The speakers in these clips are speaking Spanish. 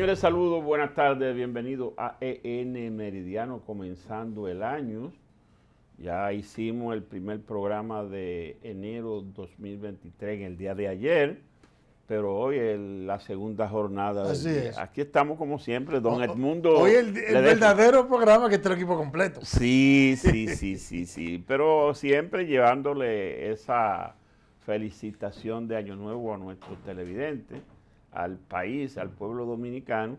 Señores, saludos, buenas tardes, bienvenidos a EN Meridiano, comenzando el año. Ya hicimos el primer programa de enero 2023 en el día de ayer, pero hoy es la segunda jornada. Aquí estamos como siempre, don Edmundo. Hoy el, el verdadero programa que está el equipo completo. Sí, sí, sí, sí, sí, pero siempre llevándole esa felicitación de Año Nuevo a nuestros televidentes al país, al pueblo dominicano,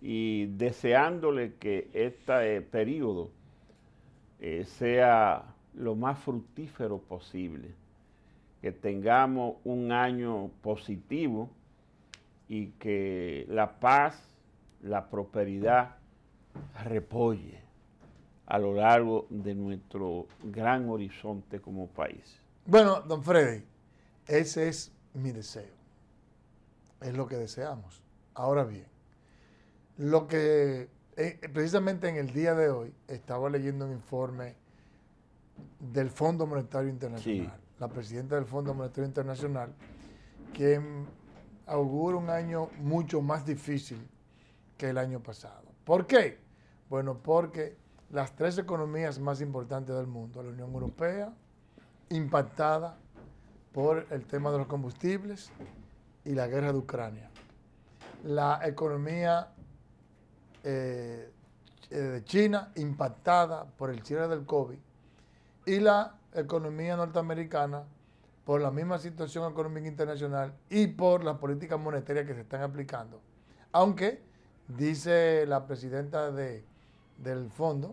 y deseándole que este eh, periodo eh, sea lo más fructífero posible, que tengamos un año positivo y que la paz, la prosperidad repolle a lo largo de nuestro gran horizonte como país. Bueno, don Freddy, ese es mi deseo es lo que deseamos. Ahora bien, lo que eh, eh, precisamente en el día de hoy estaba leyendo un informe del Fondo Monetario Internacional, la presidenta del Fondo Monetario Internacional, que augura un año mucho más difícil que el año pasado. ¿Por qué? Bueno, porque las tres economías más importantes del mundo, la Unión Europea, impactada por el tema de los combustibles, y la guerra de Ucrania. La economía eh, eh, de China impactada por el cierre del COVID y la economía norteamericana por la misma situación económica internacional y por las políticas monetarias que se están aplicando. Aunque dice la presidenta de, del fondo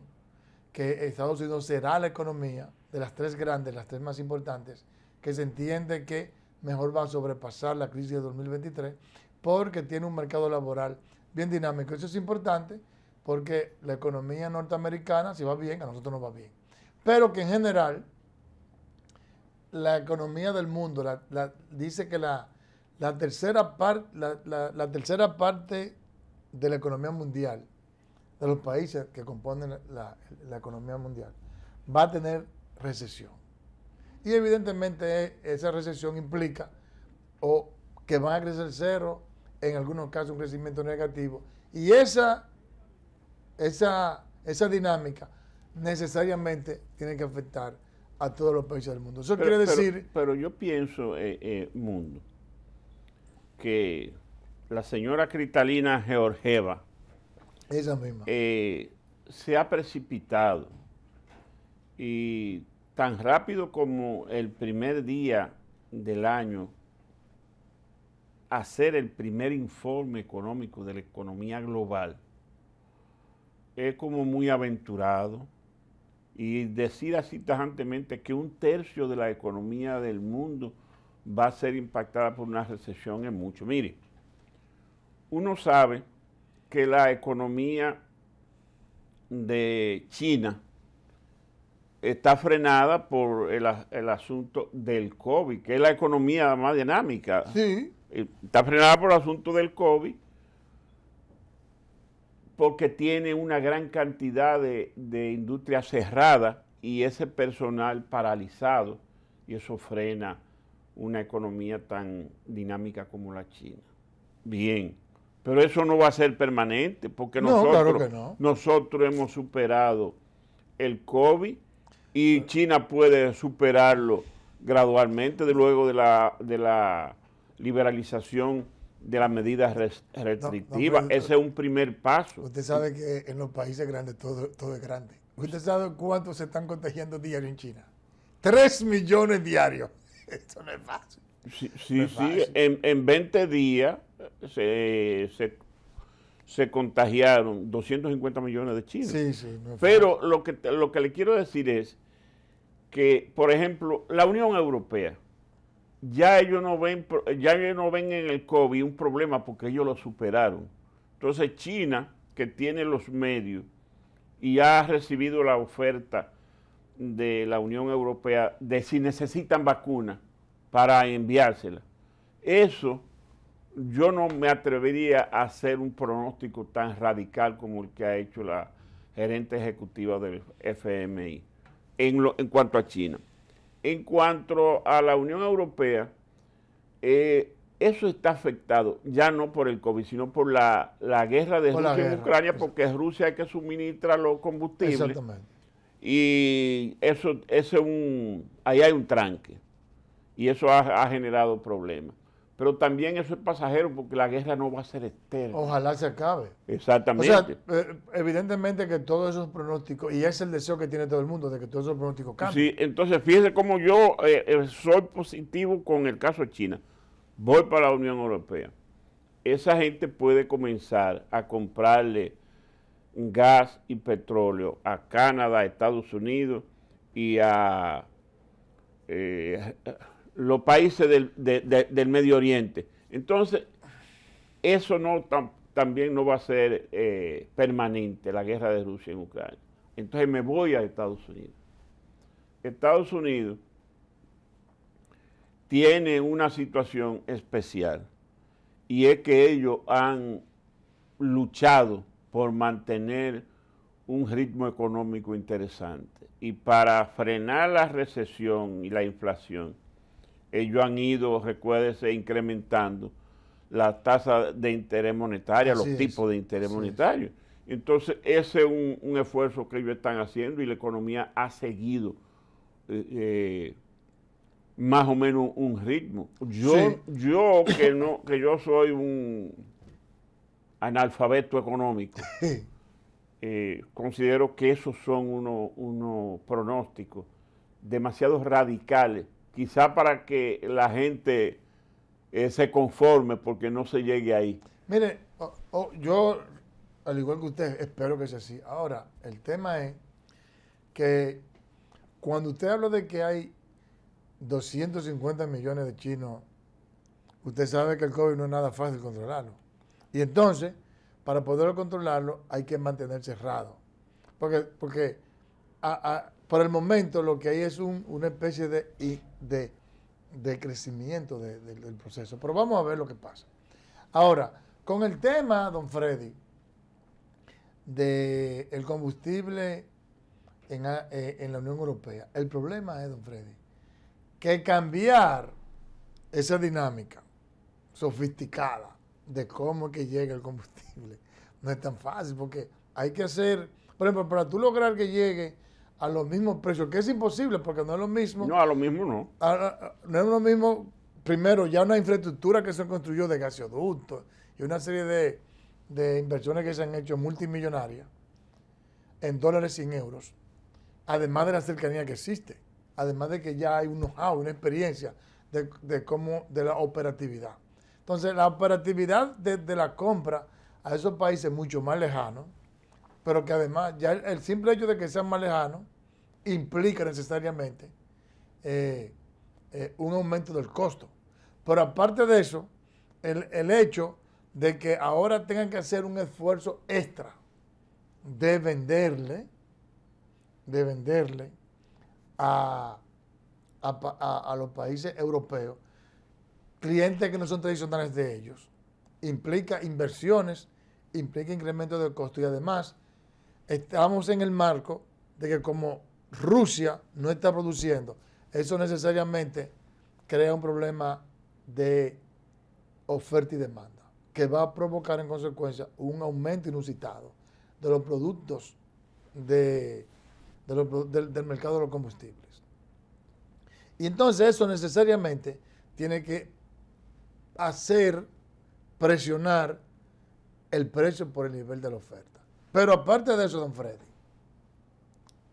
que Estados Unidos será la economía de las tres grandes, las tres más importantes, que se entiende que mejor va a sobrepasar la crisis de 2023 porque tiene un mercado laboral bien dinámico. Eso es importante porque la economía norteamericana, si va bien, a nosotros no va bien. Pero que en general, la economía del mundo dice que la, tercera parte de la economía mundial, de los países que componen la economía mundial, va a tener recesión. Y evidentemente esa recesión implica o que van a crecer cero, en algunos casos un crecimiento negativo. Y esa, esa, esa dinámica necesariamente tiene que afectar a todos los países del mundo. Eso quiere decir... Pero, yo pienso, eh, eh, mundo, que la señora Cristalina Georgieva... Eh, se ha precipitado y tan rápido como el primer día del año, hacer el primer informe económico de la economía global es como muy aventurado y decir así tajantemente que un tercio de la economía del mundo va a ser impactada por una recesión es mucho. Mire, uno sabe que la economía de China está frenada por el, asunto del COVID, que es la economía más dinámica. Sí. Está frenada por el asunto del COVID porque tiene una gran cantidad de, industria cerrada y ese personal paralizado y eso frena una economía tan dinámica como la China. Bien, pero eso no va a ser permanente porque nosotros, nosotros hemos superado el COVID y China puede superarlo gradualmente luego de la, de la liberalización de las medidas restrictivas. Ese es un primer paso. Usted sabe que en los países grandes todo, todo es grande. ¿Usted sabe cuántos se están contagiando diario en China? Tres millones diarios. eso no es fácil. Sí, sí, En, en, 20 días eh, se, se, se, contagiaron 250 millones de chinos. Sí, sí. Pero lo que, lo que le quiero decir es que, por ejemplo, la Unión Europea, ya ellos no ven, ya ellos no ven en el COVID un problema porque ellos lo superaron. Entonces China, que tiene los medios y ha recibido la oferta de la Unión Europea de si necesitan vacunas para enviársela. Eso yo no me atrevería a hacer un pronóstico tan radical como el que ha hecho la gerente ejecutiva del FMI en, cuanto a China. En cuanto a la Unión Europea, eh, eso está afectado, ya no por el COVID, sino por la, guerra de Rusia Ucrania, porque es Rusia que suministra los combustibles. Exactamente. Y eso, un, ahí hay un tranque. Y eso ha generado problemas pero también eso es pasajero porque la guerra no va a ser eterna. Ojalá se acabe. Exactamente. Eh, evidentemente que todos esos pronósticos, y es el deseo que tiene todo el mundo, de que todos esos pronósticos cambien. Sí, entonces fíjese cómo yo eh, eh, soy positivo con el caso de China. Voy para la Unión Europea. Esa gente puede comenzar a comprarle gas y petróleo a Canadá, a Estados Unidos y a los países del, Medio Oriente. Entonces, eso no también no va a ser eh, permanente, la guerra de Rusia en Ucrania. Entonces me voy a Estados Unidos. Estados Unidos tiene una situación especial y es que ellos han luchado por mantener un ritmo económico interesante y para frenar la recesión y la inflación ellos han ido, recuérdese, incrementando la tasa de interés monetario, los tipos de interés monetario. Entonces, ese es un, esfuerzo que ellos están haciendo y la economía ha seguido eh, eh, más o menos un ritmo. Yo, yo que no, que yo soy un analfabeto económico, eh, considero que esos son unos pronósticos demasiado radicales quizá para que la gente eh, se conforme porque no se llegue ahí. Mire, yo, al igual que usted, espero que sea así. Ahora, el tema es que cuando usted habla de que hay 250 millones de chinos, usted sabe que el COVID no es nada fácil controlarlo. Y entonces, para poder controlarlo, hay que mantener cerrado. Porque, porque a, por el momento lo que hay es una especie de, de, crecimiento del proceso. Pero vamos a ver lo que pasa. Ahora, con el tema, don Freddy, del el combustible en, eh, en la Unión Europea, el problema es, don Freddy, que cambiar esa dinámica sofisticada de cómo es que llega el combustible no es tan fácil, porque hay que hacer, por ejemplo, para tú lograr que llegue a los mismos precios, que es imposible porque no es lo mismo. No, a lo mismo no. no es lo mismo, primero, ya una infraestructura que se construyó de gasoductos y una serie de, inversiones que se han hecho multimillonarias en dólares y en euros, además de la cercanía que existe, además de que ya hay un know-how, una experiencia de, cómo, de la operatividad. Entonces, la operatividad de, de la compra a esos países mucho más lejanos pero que además ya el, simple hecho de que sean más lejanos implica necesariamente eh, eh, un aumento del costo. Pero aparte de eso, el, hecho de que ahora tengan que hacer un esfuerzo extra de venderle, de venderle a, los países europeos, clientes que no son tradicionales de ellos, implica inversiones, implica incremento del costo y además estamos en el marco de que como Rusia no está produciendo, eso necesariamente crea un problema de oferta y demanda, que va a provocar en consecuencia un aumento inusitado de los productos del mercado de los combustibles. Y entonces eso necesariamente tiene que hacer presionar el precio por el nivel de la oferta. Pero aparte de eso, don Freddy,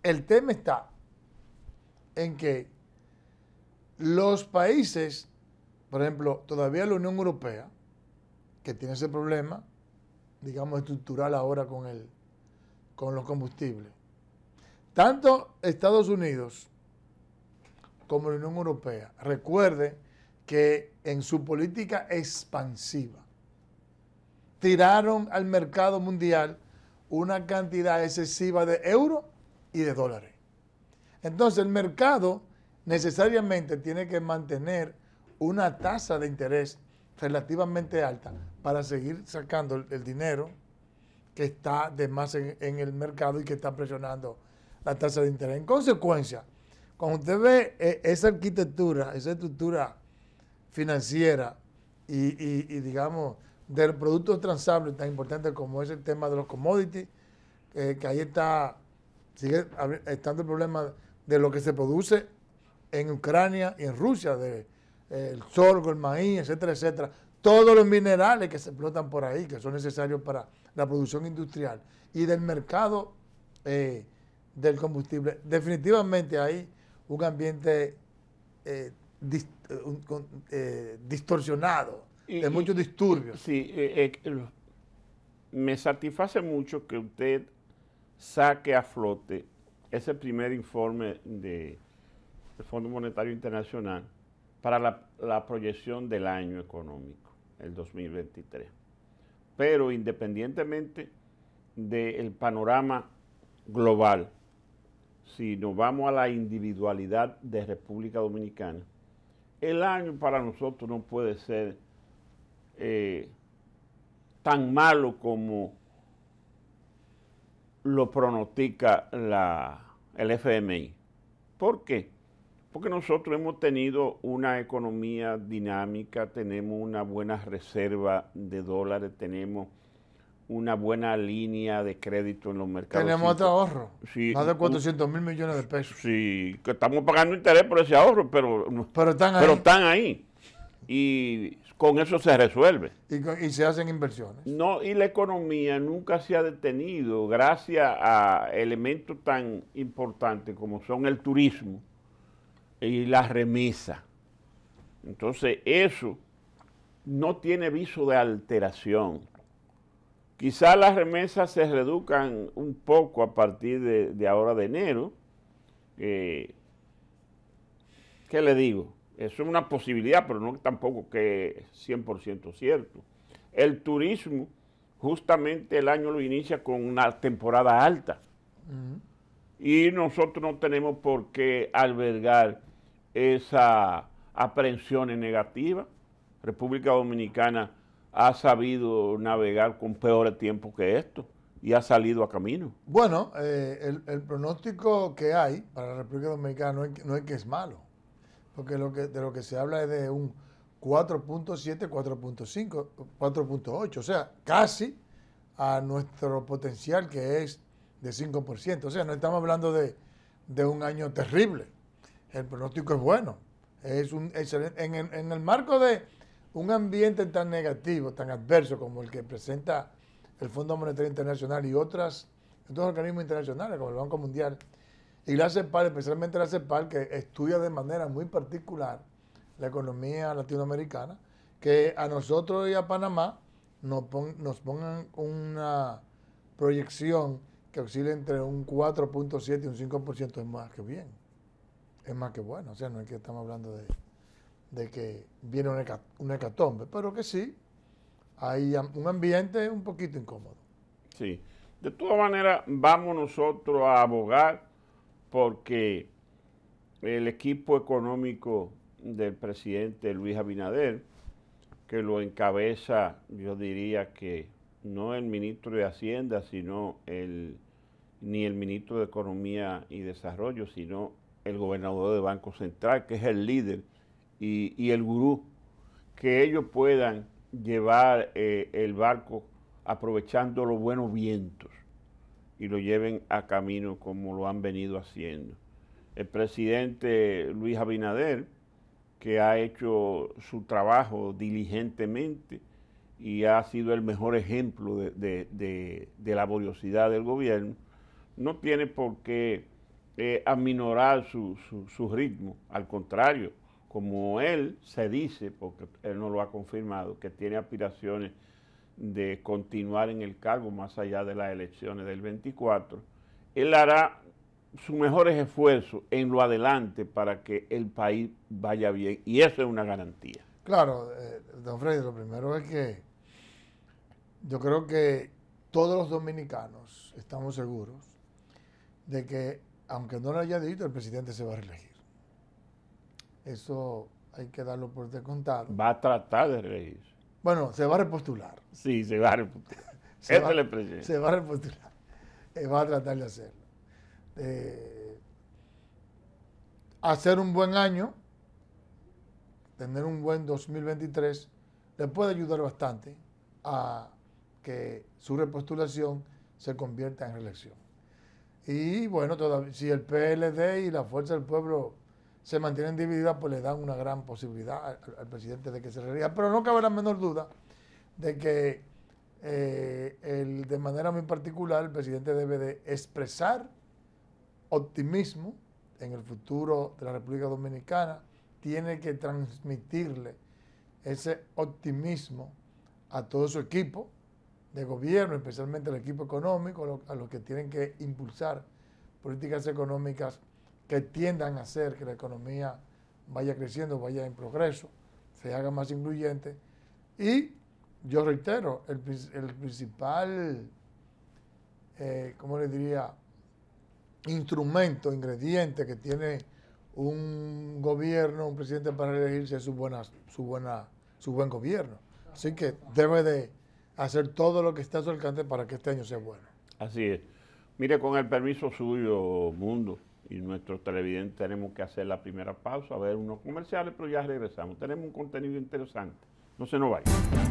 el tema está en que los países, por ejemplo, todavía la Unión Europea, que tiene ese problema, digamos, estructural ahora con, el, con los combustibles, tanto Estados Unidos como la Unión Europea, recuerden que en su política expansiva tiraron al mercado mundial una cantidad excesiva de euros y de dólares. Entonces el mercado necesariamente tiene que mantener una tasa de interés relativamente alta para seguir sacando el, dinero que está de más en, el mercado y que está presionando la tasa de interés. En consecuencia, cuando usted ve eh, esa arquitectura, esa estructura financiera y digamos, del producto transable tan importante como es el tema de los commodities, eh, que ahí está, sigue estando el problema de lo que se produce en Ucrania y en Rusia, de, eh, el sorgo, el maíz, etcétera, etcétera. Todos los minerales que se explotan por ahí, que son necesarios para la producción industrial y del mercado eh, del combustible. Definitivamente hay un ambiente distorsionado es de muchos disturbios. Sí, eh, eh, me satisface mucho que usted saque a flote ese primer informe del Fondo Monetario Internacional para la, la proyección del año económico, el 2023. Pero independientemente del panorama global, si nos vamos a la individualidad de República Dominicana, el año para nosotros no puede ser eh, tan malo como lo pronostica la, el FMI. ¿Por qué? Porque nosotros hemos tenido una economía dinámica, tenemos una buena reserva de dólares, tenemos una buena línea de crédito en los mercados. Tenemos otro ahorro, más de 400 mil millones de pesos. Sí, que estamos pagando interés por ese ahorro, pero, están, ahí. pero están ahí. Y con eso se resuelve. Y, se hacen inversiones. No, y la economía nunca se ha detenido gracias a elementos tan importantes como son el turismo y la remesa. Entonces eso no tiene viso de alteración. Quizás las remesas se reduzcan un poco a partir de, ahora de enero. Eh, ¿Qué le digo? Eso es una posibilidad, pero no tampoco que es 100% cierto. El turismo, justamente el año lo inicia con una temporada alta. Y nosotros no tenemos por qué albergar esas aprensiones negativas. República Dominicana ha sabido navegar con peores tiempos que esto y ha salido a camino. Bueno, eh, el, pronóstico que hay para la República Dominicana no es que es malo porque lo que, de lo que se habla es de un 4.7, 4.5, 4.8, o sea, casi a nuestro potencial que es de 5%. O sea, no estamos hablando de, un año terrible. El pronóstico es bueno. Es un en, el marco de un ambiente tan negativo, tan adverso como el que presenta el Fondo Monetario Internacional y otras, otros organismos internacionales como el Banco Mundial, y la CEPAL, especialmente la CEPAL, que estudia de manera muy particular la economía latinoamericana, que a nosotros y a Panamá nos, pongan una proyección que oscila entre un 4.7 y un 5% es más que bien. Es más que bueno. O sea, no es que estamos hablando de, que viene un una hecatombe, pero que sí hay un ambiente un poquito incómodo. Sí. De todas maneras, vamos nosotros a abogar porque el equipo económico del presidente Luis Abinader, que lo encabeza, yo diría que no el ministro de Hacienda, sino ni el ministro de Economía y Desarrollo, sino el gobernador del Banco Central, que es el líder y, el gurú, que ellos puedan llevar eh, el barco aprovechando los buenos vientos y lo lleven a camino como lo han venido haciendo. El presidente Luis Abinader, que ha hecho su trabajo diligentemente y ha sido el mejor ejemplo de, de, laboriosidad del gobierno, no tiene por qué eh, aminorar su, su ritmo. Al contrario, como él se dice, porque él no lo ha confirmado, que tiene aspiraciones de continuar en el cargo más allá de las elecciones del 24, él hará sus mejores esfuerzos en lo adelante para que el país vaya bien y eso es una garantía. Claro, eh, don Freddy, lo primero es que yo creo que todos los dominicanos estamos seguros de que aunque no lo haya dicho, el presidente se va a reelegir. Eso hay que darlo por descontado. Va a tratar de reelegirse bueno, se va a repostular. Sí, se va a repostular. se, va, se va a repostular. Eh, va a tratar de hacerlo. Eh, hacer un buen año, tener un buen 2023, le puede ayudar bastante a que su repostulación se convierta en reelección. Y bueno, si el PLD y la Fuerza del Pueblo se mantienen divididas, pues le dan una gran posibilidad al, presidente de que se realice. Pero no cabe la menor duda de que eh, el, de manera muy particular el presidente debe de expresar optimismo en el futuro de la República Dominicana, tiene que transmitirle ese optimismo a todo su equipo de gobierno, especialmente al equipo económico, a los que tienen que impulsar políticas económicas que tiendan a hacer que la economía vaya creciendo, vaya en progreso, se haga más incluyente. Y yo reitero, el, principal, eh, ¿cómo le diría?, instrumento, ingrediente que tiene un gobierno, un presidente para elegirse es su, su, buena, su buen gobierno. Así que debe de hacer todo lo que está a su alcance para que este año sea bueno. Así es. Mire, con el permiso suyo, Mundo y nuestros televidentes tenemos que hacer la primera pausa, a ver unos comerciales, pero ya regresamos. Tenemos un contenido interesante. No se nos vaya.